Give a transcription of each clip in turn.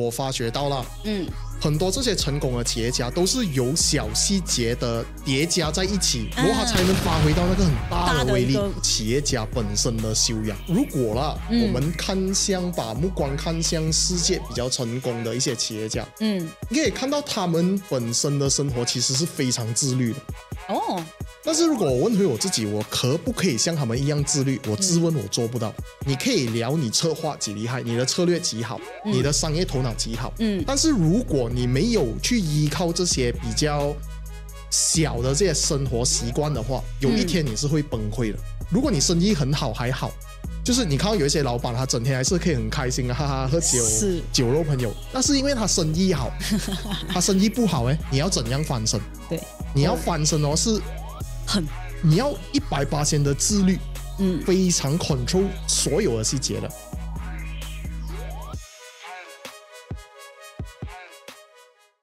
我发觉到了，嗯，很多这些成功的企业家都是由小细节的叠加在一起，然后他才能发挥到那个很大的威力。企业家本身的修养，如果啦，我们看向把目光看向世界比较成功的一些企业家，嗯，你可以看到他们本身的生活其实是非常自律的。哦，但是如果我问回我自己，我可不可以像他们一样自律？我自问我做不到。你可以聊你策划几厉害，你的策略几好，你的商业头脑几好，嗯。但是如果你没有去依靠这些比较小的这些生活习惯的话，有一天你是会崩溃的。如果你生意很好，还好。就是你看到有一些老板，他整天还是可以很开心啊，哈哈，喝酒，酒肉朋友，那是因为他生意好，他生意不好哎，你要怎样翻身？对，你要翻身哦，是，很，你要一百八千的自律，嗯，非常 control 所有的细节的，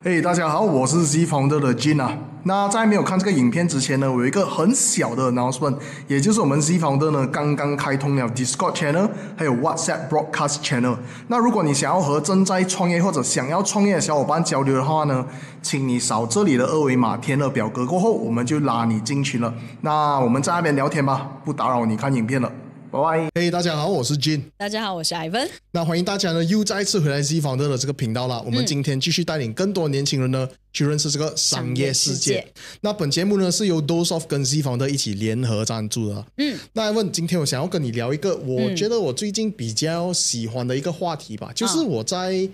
嘿，大家好，我是 Z 方的的金啊。那在没有看这个影片之前呢，我有一个很小的 announcement，也就是我们 Z 方的呢刚刚开通了 Discord channel，还有 WhatsApp broadcast channel。那如果你想要和正在创业或者想要创业的小伙伴交流的话呢，请你扫这里的二维码，填了表格过后，我们就拉你进群了。那我们在那边聊天吧，不打扰你看影片了。喂，嘿，大家好，我是金，大家好，我是艾文。那欢迎大家呢，又再次回来 Z f u 的这个频道啦。我们今天继续带领更多年轻人呢，去认识这个商业世界。那本节目呢，是由 d o s o f 跟 Z f u 一起联合赞助的。嗯，那艾文，今天我想要跟你聊一个，我觉得我最近比较喜欢的一个话题吧，就是我在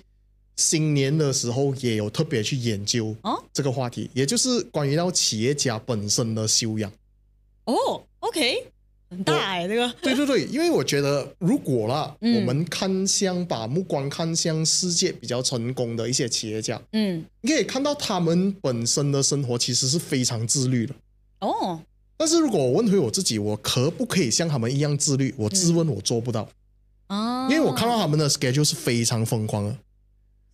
新年的时候也有特别去研究哦这个话题，也就是关于到企业家本身的修养。哦，OK。很大矮这个，对对对，因为我觉得，如果啦，我们看向把目光看向世界比较成功的一些企业家，嗯，你可以看到他们本身的生活其实是非常自律的。哦。但是如果我问回我自己，我可不可以像他们一样自律？我自问，我做不到。哦。因为我看到他们的 schedule 是非常疯狂的，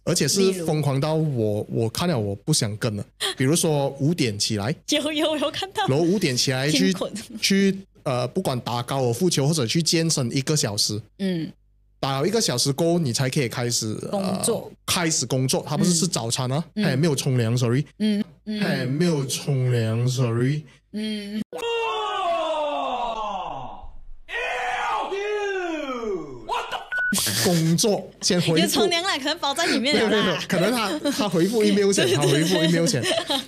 而且是疯狂到我我看了我不想跟了。比如说五点起来。有有有看到。然后五点起来去去。呃，不管打高尔夫球或者去健身一个小时，嗯，打一个小时后你才可以开始工作，开始工作。他不是吃早餐啊，他也没有冲凉，sorry，嗯，他也没有冲凉，sorry，嗯。工作先回复，冲凉了，可能包在里面了。没有没有，可能他他回复 email 先，他回复 email 先，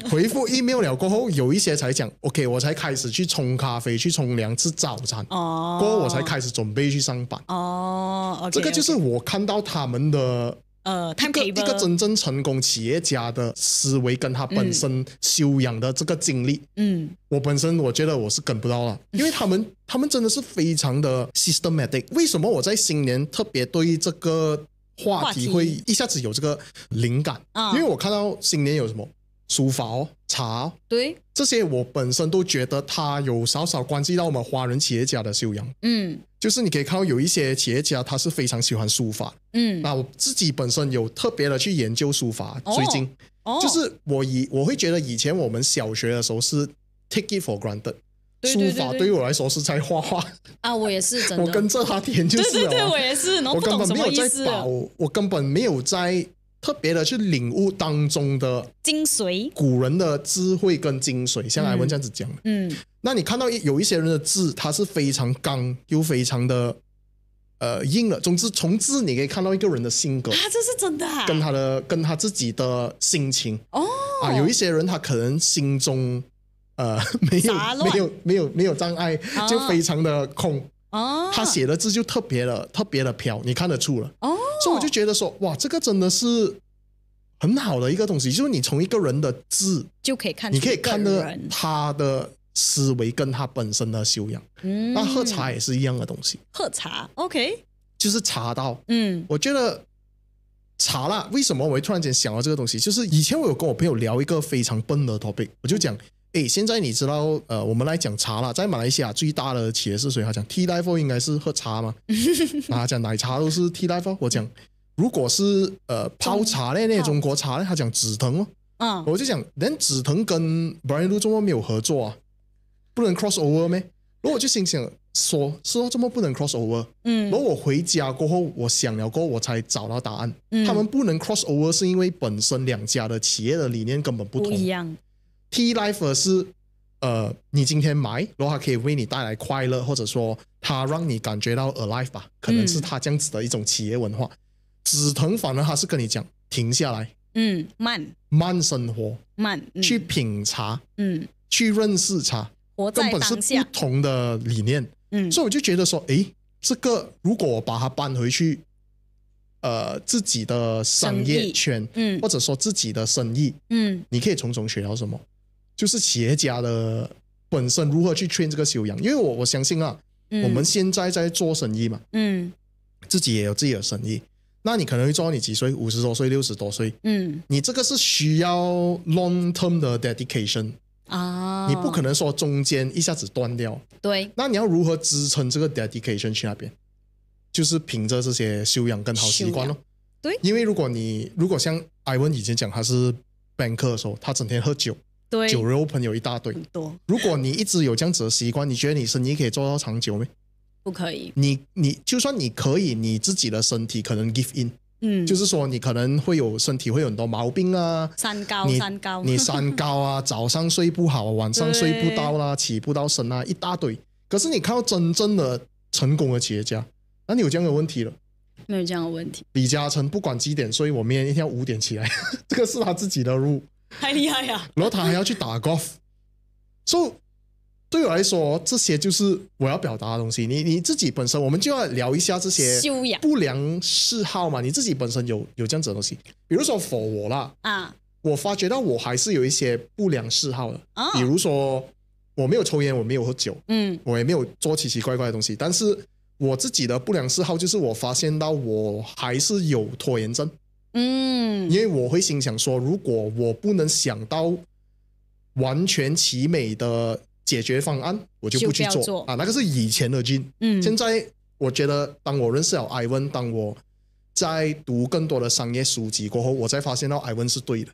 回复 email 了过后，有一些才讲 OK，我才开始去冲咖啡，去冲凉，吃早餐。哦，过后我才开始准备去上班。哦，这个就是我看到他们的。呃，他给一个真正成功企业家的思维跟他本身修养的这个经历，嗯，我本身我觉得我是跟不到了，因为他们他们真的是非常的 systematic。为什么我在新年特别对这个话题会一下子有这个灵感因为我看到新年有什么书法哦。茶，对这些我本身都觉得它有少少关系到我们华人企业家的修养。嗯，就是你可以看到有一些企业家，他是非常喜欢书法。嗯，那我自己本身有特别的去研究书法。哦。最近，哦，就是我以我会觉得以前我们小学的时候是 take it for granted，书法对于我来说是在画画啊。我也是真的。我跟着他研究是了。对对对，我也是。我根本没有在保，我根本没有在。特别的去领悟当中的精髓，古人的智慧跟精髓，像艾文这样子讲。嗯，那你看到有一些人的字，他是非常刚又非常的呃硬了。总之，从字你可以看到一个人的性格啊，这是真的。跟他的跟他自己的心情哦啊，有一些人他可能心中呃没有没有没有没有障碍，就非常的空。哦，他写的字就特别的特别的飘，你看得出了。哦，所以我就觉得说，哇，这个真的是很好的一个东西，就是你从一个人的字就可以看，你可以看得他的思维跟他本身的修养。嗯，那喝茶也是一样的东西。喝茶，OK，就是茶道。嗯，我觉得茶啦，为什么我会突然间想到这个东西？就是以前我有跟我朋友聊一个非常笨的 topic，我就讲。哎，现在你知道，呃，我们来讲茶了。在马来西亚最大的企业是谁？他讲 T-Life 应该是喝茶吗？他 讲奶茶都是 T-Life。我讲如果是呃泡茶的那中国茶呢？他讲紫藤哦。啊，我就讲，连紫藤跟 Brandoo 中国没有合作啊，不能 cross over 咩？然后我就心想，说说这么不能 cross over。嗯。然后我回家过后，我想了过后，我才找到答案。他们不能 cross over 是因为本身两家的企业的理念根本不同。不一样。T life 是呃，你今天买，然后它可以为你带来快乐，或者说它让你感觉到 alive 吧？可能是它这样子的一种企业文化。紫藤反而它是跟你讲停下来，嗯，慢慢生活，慢去品茶，嗯，去认识茶，根本是不同的理念。嗯，所以我就觉得说，诶，这个如果我把它搬回去，呃，自己的商业圈，嗯，或者说自己的生意，嗯，你可以从中学到什么？就是企业家的本身如何去劝这个修养，因为我我相信啊，我们现在在做生意嘛，嗯，自己也有自己的生意，那你可能会做到你几岁，五十多岁、六十多岁，嗯，你这个是需要 long term 的 dedication 啊，你不可能说中间一下子断掉，对，那你要如何支撑这个 dedication 去那边？就是凭着这些修养跟好习惯咯，对，因为如果你如果像艾文以前讲他是 banker 的时候，他整天喝酒。酒肉朋友一大堆，多。如果你一直有这样子的习惯，你觉得你生意可以做到长久吗？不可以。你你就算你可以，你自己的身体可能 give in，嗯，就是说你可能会有身体会有很多毛病啊，三高三高，你三高啊，早上睡不好，晚上睡不到啦，起不到身啊，一大堆。可是你看到真正的成功的企业家，那你有这样的问题了？没有这样的问题。李嘉诚不管几点，所以我明天要五点起来，这个是他自己的路。太厉害呀！然后他还要去打 golf，所以对我来说，这些就是我要表达的东西。你你自己本身，我们就要聊一下这些修养不良嗜好嘛。你自己本身有有这样子的东西，比如说，否我啦，啊，我发觉到我还是有一些不良嗜好的，啊，比如说我没有抽烟，我没有喝酒，嗯，我也没有做奇奇怪怪的东西，但是我自己的不良嗜好就是我发现到我还是有拖延症。嗯，因为我会心想说，如果我不能想到完全其美的解决方案，我就不去做啊。那个是以前的劲。嗯，现在我觉得，当我认识了艾文，当我在读更多的商业书籍过后，我才发现到艾文是对的。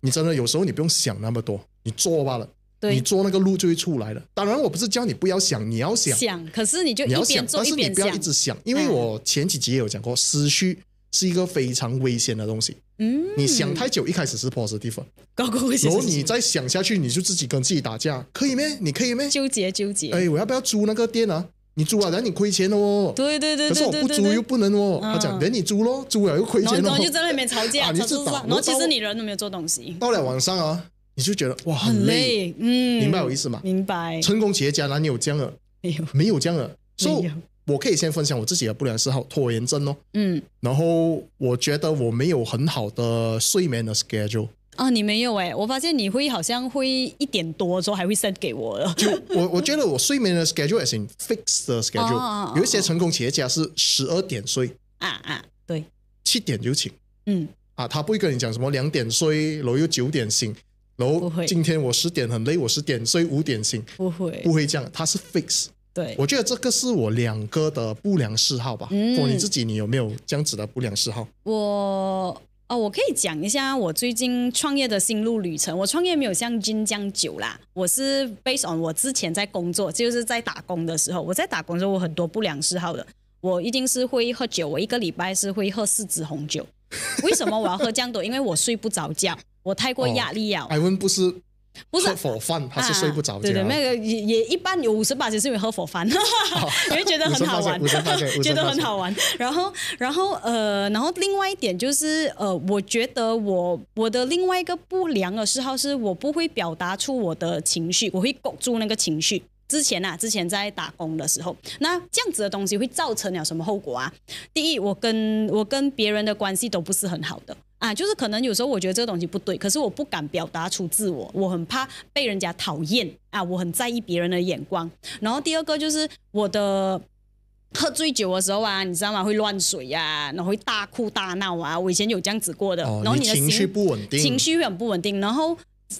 你真的有时候你不用想那么多，你做罢了。你做那个路就会出来了。当然，我不是叫你不要想，你要想，可是你就一边做一边想。但是你不要一直想，因为我前几集也有讲过，思绪。是一个非常危险的东西。嗯，你想太久，一开始是 positive，高高危险。然后你再想下去，你就自己跟自己打架，可以咩？你可以咩？纠结纠结。哎，我要不要租那个店啊？你租啊，然后你亏钱了哦。对对对可是我不租又不能哦。他讲，等你租咯，租了又亏钱了。然后就在那边吵架，吵然后其实你人都没有做东西。到了晚上啊，你就觉得哇，很累。嗯，明白我意思吗？明白。成功企业家哪有这样的？没有，没有这样的。没有。我可以先分享我自己的不良嗜好拖延症哦，嗯，然后我觉得我没有很好的睡眠的 schedule 啊，你没有哎，我发现你会好像会一点多的时候还会 send 给我就我我觉得我睡眠的 schedule 是行。f i x t h 的 schedule，有一些成功企业家是十二点睡啊啊，对，七点就醒，嗯，啊，他不会跟你讲什么两点睡，然后又九点醒，然后今天我十点很累，我十点睡五点醒，不会不会这样，他是 f i x 对，我觉得这个是我两个的不良嗜好吧。嗯，你自己你有没有这样子的不良嗜好？我哦，我可以讲一下我最近创业的心路旅程。我创业没有像金江酒啦，我是 based on 我之前在工作，就是在打工的时候，我在打工的时候我很多不良嗜好的。我一定是会喝酒，我一个礼拜是会喝四支红酒。为什么我要喝这样多？因为我睡不着觉，我太过压力了。艾文不是。不是火饭，他是睡不着觉。对对，那个也也一般有五十把钱是因为喝火饭，因 为 觉得很好玩，觉得很好玩。然后然后呃然后另外一点就是呃，我觉得我我的另外一个不良的嗜好是我不会表达出我的情绪，我会拱住那个情绪。之前呐，之前在打工的时候，那这样子的东西会造成了什么后果啊？第一，我跟我跟别人的关系都不是很好的。啊，就是可能有时候我觉得这个东西不对，可是我不敢表达出自我，我很怕被人家讨厌啊，我很在意别人的眼光。然后第二个就是我的喝醉酒的时候啊，你知道吗？会乱水呀，然后会大哭大闹啊，我以前有这样子过的。然后你的情绪不稳定，情绪很不稳定。然后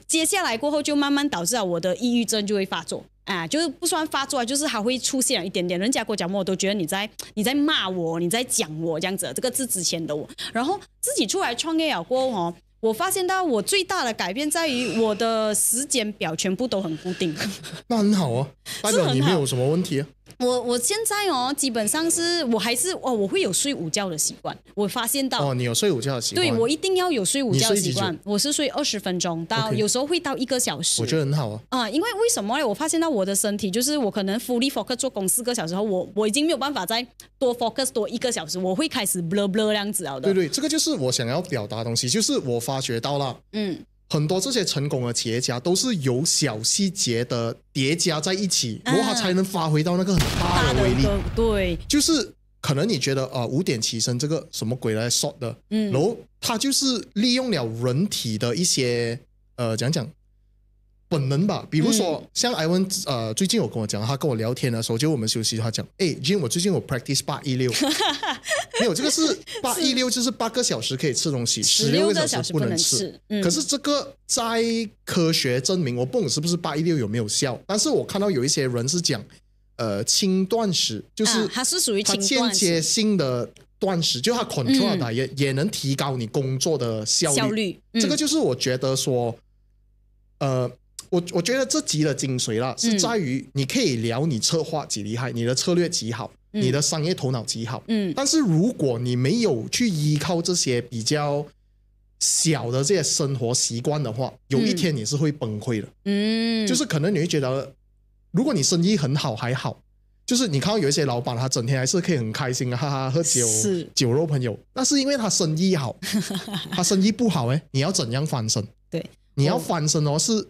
接下来过后就慢慢导致了我的抑郁症就会发作。啊，就是不算发出来，就是还会出现一点点。人家给我讲，我都觉得你在你在骂我，你在讲我这样子。这个是之前的我，然后自己出来创业过后哦，我发现到我最大的改变在于我的时间表全部都很固定。那很好啊，长，你没有什么问题。啊。我我现在哦，基本上是我还是哦，我会有睡午觉的习惯。我发现到哦，你有睡午觉的习惯，对我一定要有睡午觉习惯。我是睡二十分钟到，有时候会到一个小时。我觉得很好啊啊，因为为什么呢？我发现到我的身体，就是我可能 full focus 做工四个小时后，我我已经没有办法再多 focus 多一个小时，我会开始 blur blur 这样子好的。对对，这个就是我想要表达东西，就是我发觉到了，嗯。很多这些成功的企业家都是由小细节的叠加在一起，然后才能发挥到那个很大的威力。对，就是可能你觉得啊，五点起身这个什么鬼来说的，嗯，然后他就是利用了人体的一些呃，讲讲本能吧。比如说像艾文，呃，最近有跟我讲，他跟我聊天的时候，就我们休息，他讲，哎 j i 我最近我 practice 八一六。没有，这个是 八一六，就是八个小时可以吃东西，十六个小时不能吃。可是这个在科学证明，我不管是不是八一六有没有效，但是我看到有一些人是讲，呃，轻断食，就是它是属于它间接性的断食，就它 c o n t 控制了也也能提高你工作的效率。这个就是我觉得说，呃，我我觉得这集的精髓啦，是在于你可以聊你策划几厉害，你的策略几好。你的商业头脑极好，嗯，但是如果你没有去依靠这些比较小的这些生活习惯的话，有一天你是会崩溃的，嗯，就是可能你会觉得，如果你生意很好还好，就是你看到有一些老板他整天还是可以很开心啊，哈哈，喝酒，酒肉朋友，那是因为他生意好，他生意不好哎，你要怎样翻身？对，你要翻身哦，是，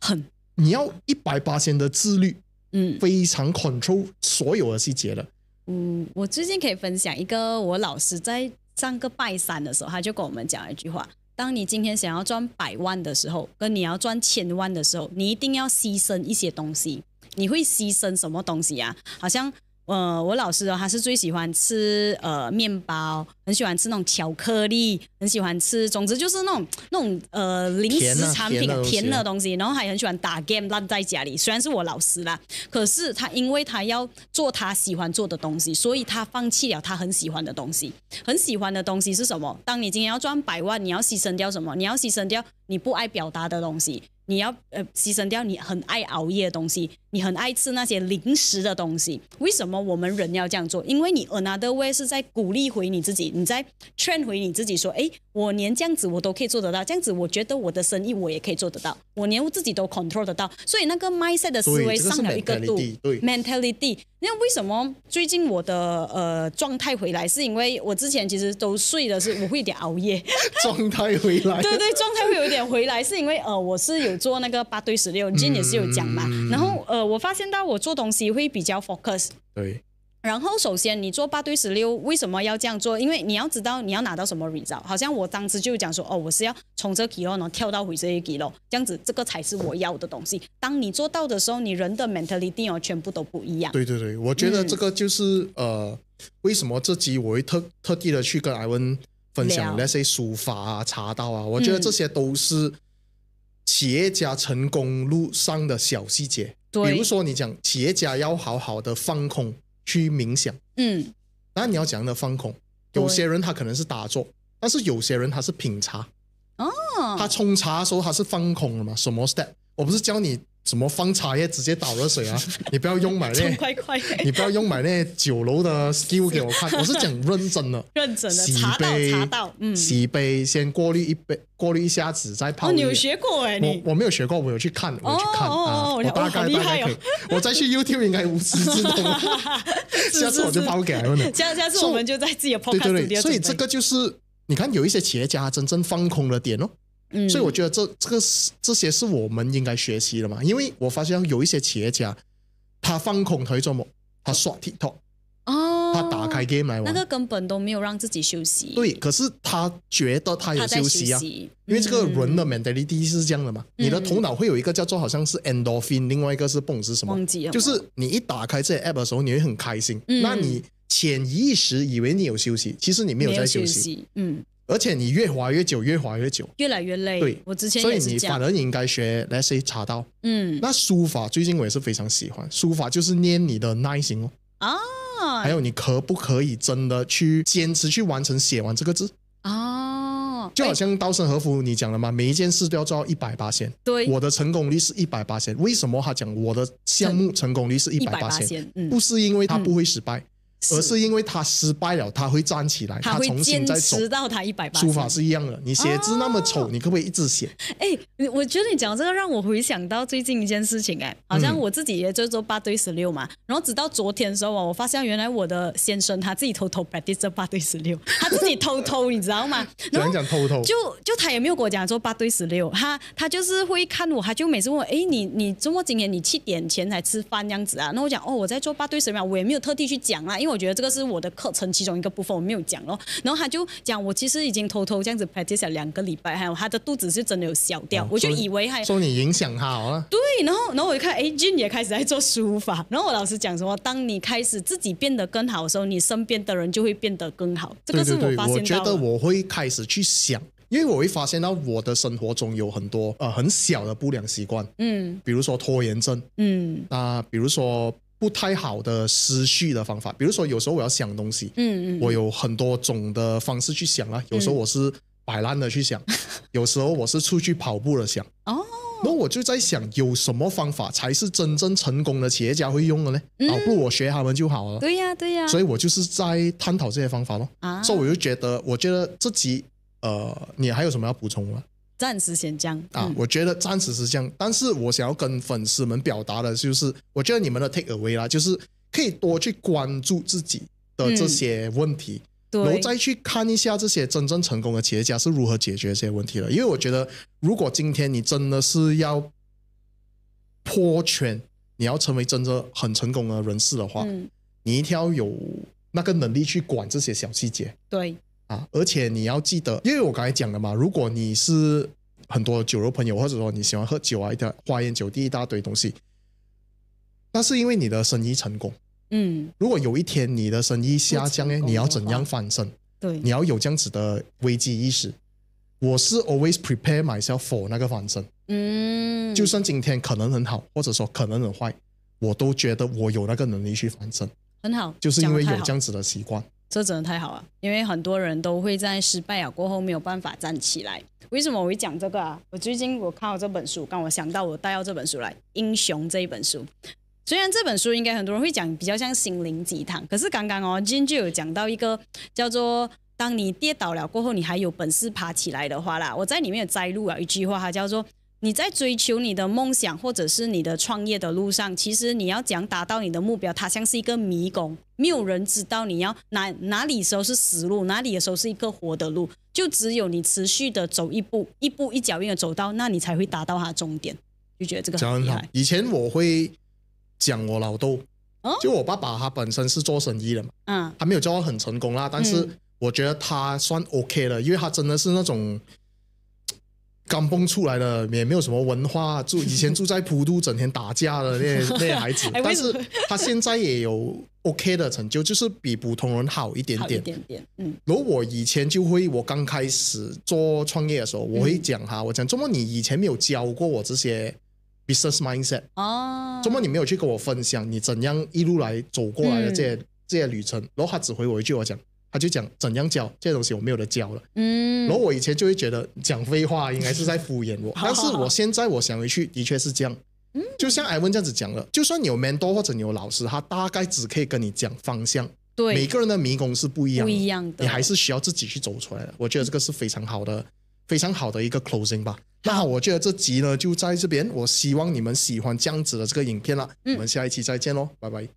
很，你要一百八千的自律，嗯，非常 control 所有的细节的。嗯，我最近可以分享一个，我老师在上个拜三的时候，他就跟我们讲一句话：，当你今天想要赚百万的时候，跟你要赚千万的时候，你一定要牺牲一些东西。你会牺牲什么东西啊？好像，呃，我老师哦，他是最喜欢吃呃面包，很喜欢吃那种巧克力。很喜欢吃，总之就是那种那种呃零食产品甜的东西，然后还很喜欢打 game 拉在家里。虽然是我老师啦，可是他因为他要做他喜欢做的东西，所以他放弃了他很喜欢的东西。很喜欢的东西是什么？当你今年要赚百万，你要牺牲掉什么？你要牺牲掉你不爱表达的东西，你要呃牺牲掉你很爱熬夜的东西，你很爱吃那些零食的东西。为什么我们人要这样做？因为你 another way 是在鼓励回你自己，你在劝回你自己说，哎。我连这样子我都可以做得到，这样子我觉得我的生意我也可以做得到，我连我自己都 control 得到，所以那个 mindset 的思维上了一个度，mentality。那为什么最近我的呃状态回来，是因为我之前其实都睡的是我会有点熬夜，状态回来，对对，状态会有点回来，是因为呃我是有做那个八堆十六，今天也是有讲嘛，然后呃我发现到我做东西会比较 focus。对。然后，首先你做八对十六，为什么要这样做？因为你要知道你要拿到什么 result。好像我当时就讲说，哦，我是要从这几楼能跳到回这一几楼，这样子，这个才是我要的东西。当你做到的时候，你人的 mentality 哦，全部都不一样。对对对，我觉得这个就是呃，为什么这集我会特特地的去跟艾文分享那些书法啊、茶道啊，我觉得这些都是企业家成功路上的小细节。对，比如说你讲企业家要好好的放空。去冥想，嗯，那你要讲的放空，有些人他可能是打坐，但是有些人他是品茶，哦，他冲茶的时候他是放空了嘛？什么 step？我不是教你。什么放茶叶直接倒了水啊？你不要用买那，你不要用买那酒楼的 skill 给我看。我是讲认真了，认真了。洗杯，洗杯，先过滤一杯，过滤一下子再泡。你有学过哎？我我没有学过，我有去看，我去看啊。我大概大概可以。我再去 YouTube 应该无师之，通，下次我就抛给知无下无知无知无知无知无知无知无对无知无知无知无知无知无知无知无知无知无知无所以我觉得这这个这些是我们应该学习的嘛，因为我发现有一些企业家，他放空他会做么，他刷 TikTok。哦。那个根本都没有让自己休息。对，可是他觉得他有休息啊，因为这个人的 mentality 是这样的嘛，你的头脑会有一个叫做好像是 endorphin，另外一个是蹦是什么，就是你一打开这些 app 的时候你会很开心，那你潜意识以为你有休息，其实你没有在休息，嗯，而且你越滑越久，越滑越久，越来越累。对，我之前所以你反而你应该学，let's say 拿刀，嗯，那书法最近我也是非常喜欢，书法就是念你的耐心哦，啊。还有，你可不可以真的去坚持去完成写完这个字？哦，就好像稻盛和夫你讲了吗？每一件事都要做到一百八千。对，我的成功率是一百八千。为什么他讲我的项目成功率是一百八千？不是因为他不会失败。而是因为他失败了，他会站起来，他重新再八。书法是一样的。你写字那么丑，你可不可以一直写？哎，我觉得你讲这个让我回想到最近一件事情。哎，好像我自己也做八对十六嘛。然后直到昨天的时候，我发现原来我的先生他自己偷偷 practice 八对十六，他自己偷偷，你知道吗？讲讲偷偷，就就他也没有跟我讲做八对十六，他他就是会看我，他就每次问我，哎，你你周末今天你七点前才吃饭这样子啊？那我讲哦，我在做八对十六，我也没有特地去讲啊，因为。我觉得这个是我的课程其中一个部分，我没有讲咯。然后他就讲，我其实已经偷偷这样子 practice 两个礼拜，还有他的肚子是真的有小掉，我就以为还说你影响他哦。对，然后然后我就看，哎，Jun 也开始在做书法。然后我老师讲什么，当你开始自己变得更好的时候，你身边的人就会变得更好。这个是我发现到。我觉得我会开始去想，因为我会发现到我的生活中有很多呃很小的不良习惯，嗯，比如说拖延症，嗯，那比如说。不太好的思绪的方法，比如说有时候我要想东西，嗯嗯，我有很多种的方式去想啊，有时候我是摆烂的去想，有时候我是出去跑步了想，哦，那我就在想有什么方法才是真正成功的企业家会用的呢？不如我学他们就好了。对呀，对呀。所以我就是在探讨这些方法咯。啊，所以我就觉得，我觉得自己，呃，你还有什么要补充吗？暂时先这样啊，我觉得暂时是这样。但是我想要跟粉丝们表达的就是，我觉得你们的 take away 啦，就是可以多去关注自己的这些问题，然后再去看一下这些真正成功的企业家是如何解决这些问题的。因为我觉得，如果今天你真的是要破圈，你要成为真正很成功的人士的话，你一定要有那个能力去管这些小细节。对。而且你要记得，因为我刚才讲了嘛，如果你是很多酒肉朋友，或者说你喜欢喝酒啊，一点花言酒地一大堆东西，那是因为你的生意成功。嗯。如果有一天你的生意下降，哎，你要怎样翻身？对。你要有这样子的危机意识。我是 always prepare myself for 那个翻身。嗯。就算今天可能很好，或者说可能很坏，我都觉得我有那个能力去翻身。很好。就是因为有这样子的习惯。这真的太好了，因为很多人都会在失败了过后没有办法站起来。为什么我会讲这个啊？我最近我看了这本书，刚我想到我带到这本书来《英雄》这一本书。虽然这本书应该很多人会讲比较像心灵鸡汤，可是刚刚哦，今天就有讲到一个叫做“当你跌倒了过后，你还有本事爬起来”的话啦。我在里面有摘录了一句话，它叫做。你在追求你的梦想，或者是你的创业的路上，其实你要讲达到你的目标，它像是一个迷宫，没有人知道你要哪哪里时候是死路，哪里的时候是一个活的路，就只有你持续的走一步，一步一脚印的走到，那你才会达到它的终点。就觉得这个很很好。以前我会讲我老豆，就我爸爸，他本身是做生意的嘛，嗯，他没有做我很成功啦，但是我觉得他算 OK 了，因为他真的是那种。刚蹦出来的也没有什么文化，住以前住在普渡，整天打架的那 那孩子，但是他现在也有 OK 的成就，就是比普通人好一点点。点点，嗯。然后我以前就会，我刚开始做创业的时候，我会讲哈，我讲周末你以前没有教过我这些 business mindset 哦，周末你没有去跟我分享你怎样一路来走过来的这些这些旅程，然后他只回我一句，我讲。他就讲怎样教这些东西我没有得教了，嗯，然后我以前就会觉得讲废话应该是在敷衍我，但是我现在我想回去的确是这样，嗯，就像艾文这样子讲了，就算你有 mentor 或者你有老师，他大概只可以跟你讲方向，对，每个人的迷宫是不一样，不一样的，你还是需要自己去走出来的。我觉得这个是非常好的，非常好的一个 closing 吧。那我觉得这集呢就在这边，我希望你们喜欢这样子的这个影片了，我们下一期再见喽，拜拜。